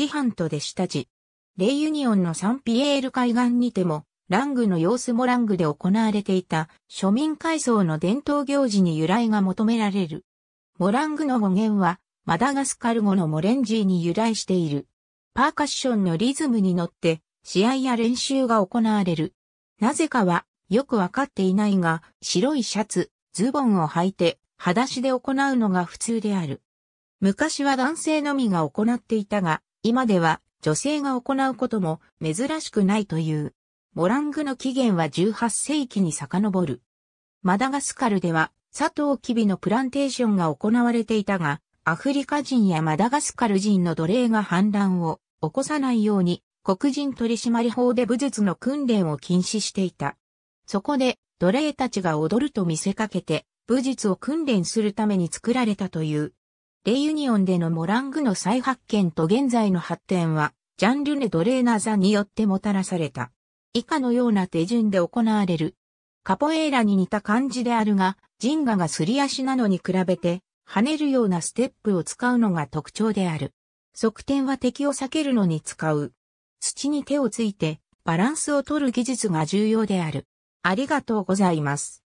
師範と弟子たち。レイユニオンのサンピエール海岸にても、ラングの様子もラングで行われていた庶民階層の伝統行事に由来が求められる。モラングの語源は、マダガスカル語のモレンジーに由来している。パーカッションのリズムに乗って、試合や練習が行われる。なぜかは、よくわかっていないが、白いシャツ、ズボンを履いて、裸足で行うのが普通である。昔は男性のみが行っていたが、今では女性が行うことも珍しくないという。モラングの起源は18世紀に遡る。マダガスカルでは、サトウキビのプランテーションが行われていたが、アフリカ人やマダガスカル人の奴隷が反乱を起こさないように、黒人取締法で武術の訓練を禁止していた。そこで、奴隷たちが踊ると見せかけて、武術を訓練するために作られたというレイユニオンでのモラングの再発見と現在の発展は、ジャンルネ・ドレーナザによってもたらされた。以下のような手順で行われる。カポエーラに似た感じであるが、ジンガがすり足なのに比べて、跳ねるようなステップを使うのが特徴である。側転は敵を避けるのに使う。土に手をついて、バランスを取る技術が重要である。ありがとうございます。